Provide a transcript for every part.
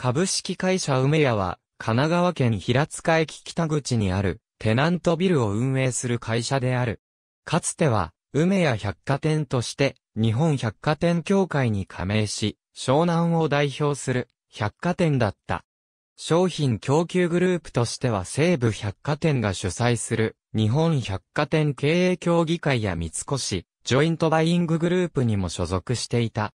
株式会社梅屋は、神奈川県平塚駅北口にある、テナントビルを運営する会社である。かつては、梅屋百貨店として、日本百貨店協会に加盟し、湘南を代表する、百貨店だった。商品供給グループとしては西武百貨店が主催する、日本百貨店経営協議会や三越、ジョイントバインググループにも所属していた。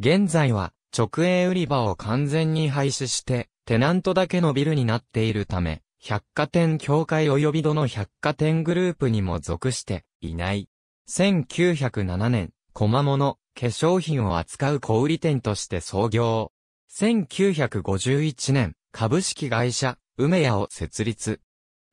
現在は、直営売り場を完全に廃止して、テナントだけのビルになっているため、百貨店協会及びどの百貨店グループにも属していない。1907年、間物、化粧品を扱う小売店として創業。1951年、株式会社、梅屋を設立。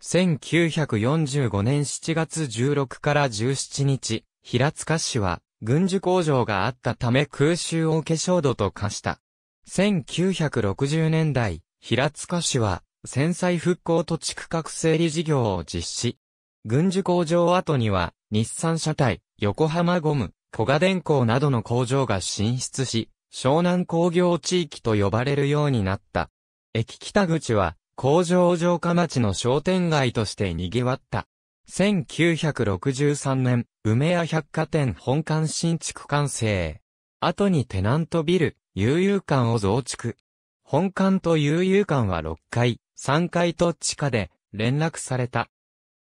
1945年7月16から17日、平塚市は、軍需工場があったため空襲を化粧土と化した。1960年代、平塚市は、戦災復興と地区画整理事業を実施。軍需工場跡には、日産車体、横浜ゴム、小賀電工などの工場が進出し、湘南工業地域と呼ばれるようになった。駅北口は、工場城下町の商店街として賑わった。1963年、梅屋百貨店本館新築完成。後にテナントビル、悠々館を増築。本館と悠々館は6階、3階と地下で連絡された。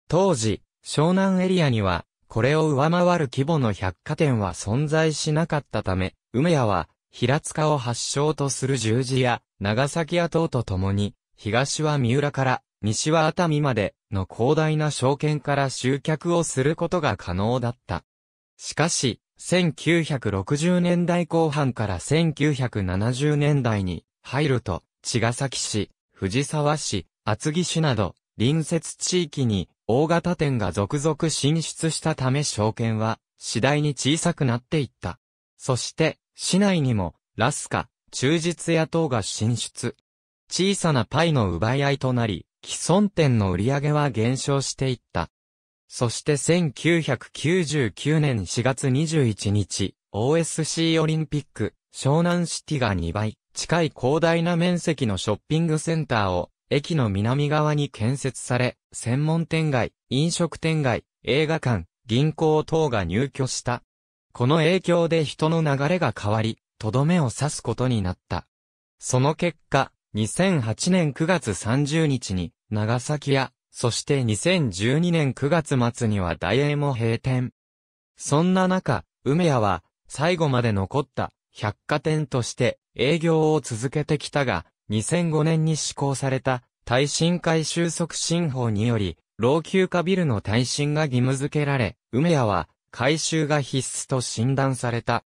当時、湘南エリアには、これを上回る規模の百貨店は存在しなかったため、梅屋は、平塚を発祥とする十字や、長崎屋等と共に、東は三浦から、西は熱海まで、の広大な証券から集客をすることが可能だった。しかし、1960年代後半から1970年代に入ると、茅ヶ崎市、藤沢市、厚木市など、隣接地域に大型店が続々進出したため証券は次第に小さくなっていった。そして、市内にも、ラスカ、忠実屋等が進出。小さなパイの奪い合いとなり、既存店の売り上げは減少していった。そして1999年4月21日、OSC オリンピック、湘南シティが2倍、近い広大な面積のショッピングセンターを、駅の南側に建設され、専門店街、飲食店街、映画館、銀行等が入居した。この影響で人の流れが変わり、とどめを刺すことになった。その結果、2008年9月30日に、長崎屋、そして2012年9月末には大英も閉店。そんな中、梅屋は最後まで残った百貨店として営業を続けてきたが、2005年に施行された耐震改修促進法により、老朽化ビルの耐震が義務付けられ、梅屋は改修が必須と診断された。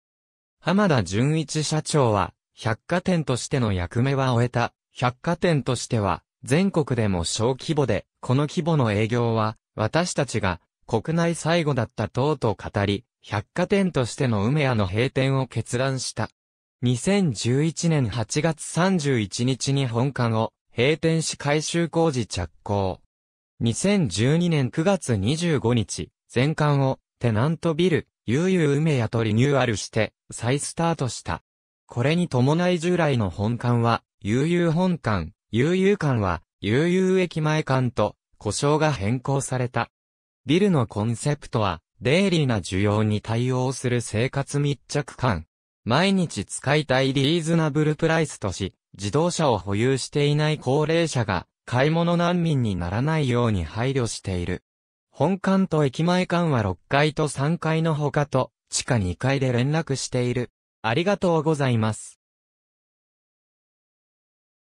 浜田純一社長は、百貨店としての役目は終えた。百貨店としては、全国でも小規模で、この規模の営業は、私たちが国内最後だった等と語り、百貨店としての梅屋の閉店を決断した。2011年8月31日に本館を閉店し改修工事着工。2012年9月25日、全館をテナントビル、悠々梅屋とリニューアルして再スタートした。これに伴い従来の本館は、悠々本館、悠々館は、悠々駅前間と、故障が変更された。ビルのコンセプトは、デイリーな需要に対応する生活密着感。毎日使いたいリーズナブルプライスとし、自動車を保有していない高齢者が、買い物難民にならないように配慮している。本館と駅前館は6階と3階の他と、地下2階で連絡している。ありがとうございます。